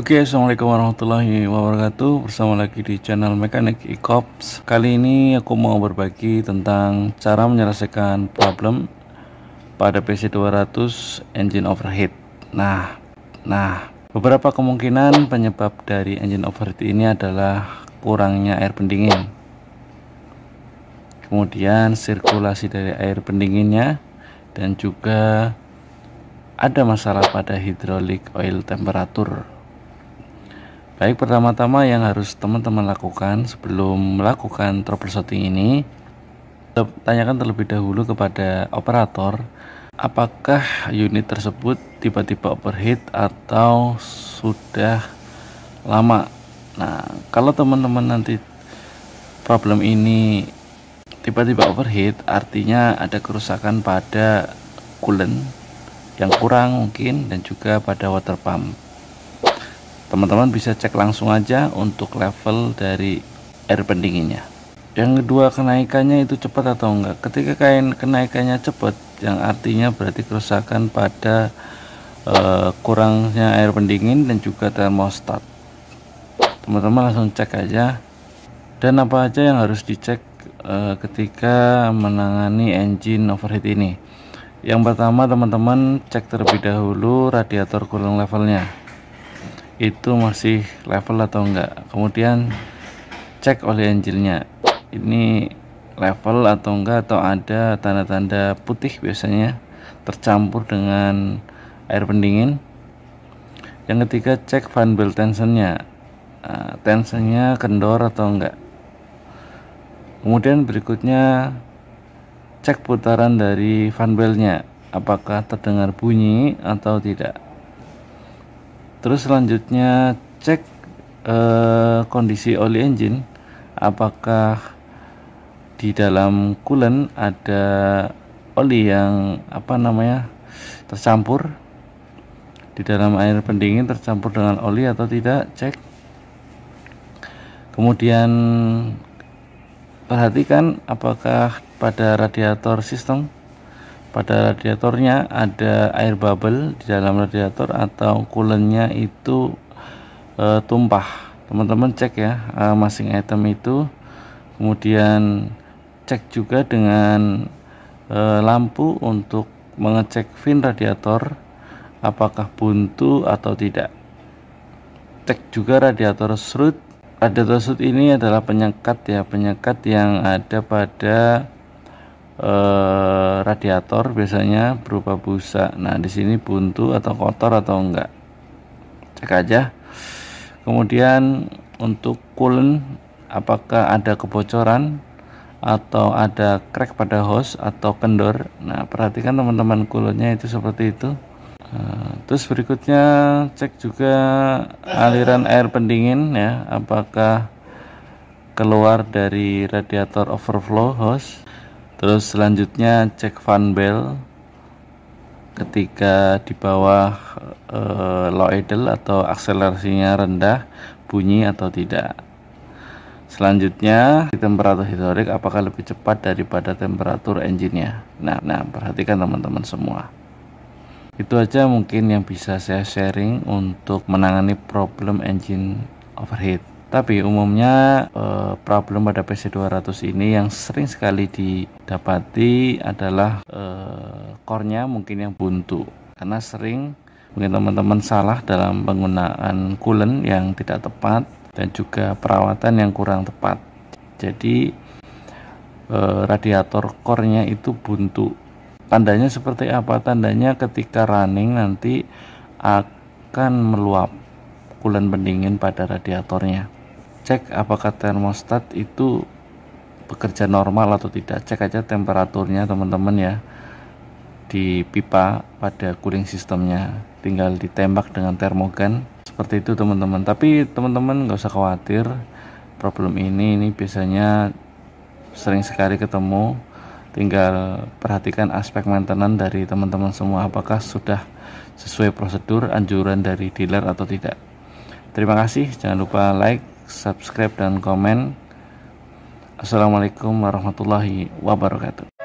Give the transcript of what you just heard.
Oke, okay, assalamualaikum warahmatullahi wabarakatuh. Bersama lagi di channel Mekanik Ecops. Kali ini aku mau berbagi tentang cara menyelesaikan problem pada PC 200 engine overheat. Nah, nah, beberapa kemungkinan penyebab dari engine overheat ini adalah kurangnya air pendingin. Kemudian sirkulasi dari air pendinginnya dan juga ada masalah pada hidrolik oil temperature. Baik, pertama-tama yang harus teman-teman lakukan sebelum melakukan troubleshooting ini, tanyakan terlebih dahulu kepada operator apakah unit tersebut tiba-tiba overheat atau sudah lama. Nah, kalau teman-teman nanti problem ini tiba-tiba overheat, artinya ada kerusakan pada coolant yang kurang mungkin dan juga pada water pump teman-teman bisa cek langsung aja untuk level dari air pendinginnya yang kedua kenaikannya itu cepat atau enggak ketika kain kenaikannya cepat yang artinya berarti kerusakan pada uh, kurangnya air pendingin dan juga termostat teman-teman langsung cek aja dan apa aja yang harus dicek uh, ketika menangani engine overheat ini yang pertama teman-teman cek terlebih dahulu radiator cooling levelnya itu masih level atau enggak kemudian cek oli engine ini level atau enggak atau ada tanda-tanda putih biasanya tercampur dengan air pendingin yang ketiga cek fan belt tensionnya ah, tensionnya kendor atau enggak kemudian berikutnya cek putaran dari fan beltnya apakah terdengar bunyi atau tidak terus selanjutnya cek eh, kondisi oli engine apakah di dalam coolant ada oli yang apa namanya tercampur di dalam air pendingin tercampur dengan oli atau tidak cek kemudian perhatikan apakah pada radiator sistem pada radiatornya ada air bubble di dalam radiator atau coolantnya itu e, tumpah teman-teman cek ya e, masing item itu kemudian cek juga dengan e, lampu untuk mengecek fin radiator apakah buntu atau tidak cek juga radiator serut. radiator serut ini adalah penyekat ya penyekat yang ada pada Eh, radiator biasanya berupa busa. Nah, di sini buntu atau kotor atau enggak. Cek aja. Kemudian untuk coolant apakah ada kebocoran atau ada crack pada hose atau kendor. Nah, perhatikan teman-teman coolantnya itu seperti itu. Eh, terus berikutnya cek juga aliran air pendingin ya, apakah keluar dari radiator overflow hose terus selanjutnya cek fan bell ketika di bawah e, low idle atau akselerasinya rendah bunyi atau tidak selanjutnya di temperatur historik apakah lebih cepat daripada temperatur engine-nya nah, nah perhatikan teman-teman semua itu aja mungkin yang bisa saya sharing untuk menangani problem engine overheat tapi umumnya eh, problem pada PC200 ini yang sering sekali didapati adalah eh, core-nya mungkin yang buntu karena sering mungkin teman-teman salah dalam penggunaan coolant yang tidak tepat dan juga perawatan yang kurang tepat. Jadi eh, radiator core-nya itu buntu. Tandanya seperti apa? Tandanya ketika running nanti akan meluap coolant pendingin pada radiatornya cek apakah termostat itu bekerja normal atau tidak cek aja temperaturnya teman-teman ya di pipa pada cooling sistemnya tinggal ditembak dengan termogan seperti itu teman-teman tapi teman-teman nggak usah khawatir problem ini ini biasanya sering sekali ketemu tinggal perhatikan aspek maintenance dari teman-teman semua apakah sudah sesuai prosedur anjuran dari dealer atau tidak terima kasih jangan lupa like subscribe dan komen Assalamualaikum warahmatullahi wabarakatuh